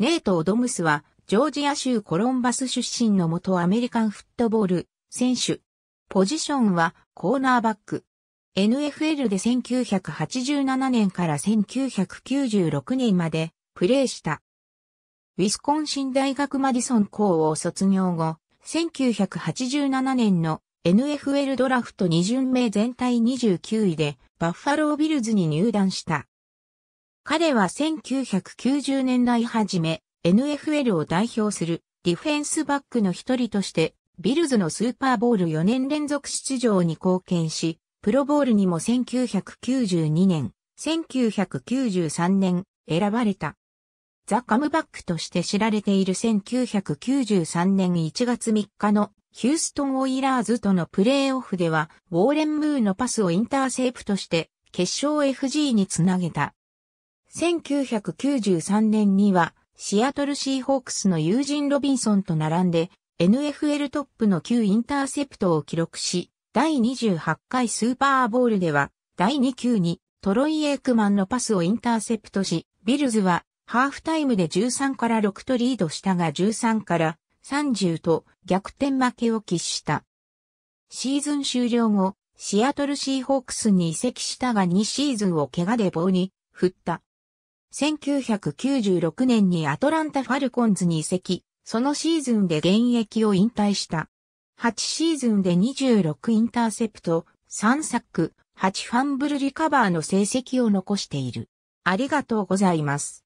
ネイト・オドムスは、ジョージア州コロンバス出身の元アメリカンフットボール選手。ポジションはコーナーバック。NFL で1987年から1996年までプレーした。ウィスコンシン大学マディソン校を卒業後、1987年の NFL ドラフト2巡目全体29位でバッファロービルズに入団した。彼は1990年代初め、NFL を代表するディフェンスバックの一人として、ビルズのスーパーボール4年連続出場に貢献し、プロボールにも1992年、1993年選ばれた。ザ・カムバックとして知られている1993年1月3日のヒューストン・オイラーズとのプレーオフでは、ウォーレン・ムーのパスをインターセープとして、決勝 FG につなげた。1993年には、シアトルシーホークスの友人ロビンソンと並んで、NFL トップの9インターセプトを記録し、第28回スーパーボールでは、第2球にトロイ・エイクマンのパスをインターセプトし、ビルズはハーフタイムで13から6とリードしたが13から30と逆転負けを喫した。シーズン終了後、シアトルシーホークスに移籍したが2シーズンを怪我で棒に振った。1996年にアトランタ・ファルコンズに移籍、そのシーズンで現役を引退した。8シーズンで26インターセプト、3サック、8ファンブルリカバーの成績を残している。ありがとうございます。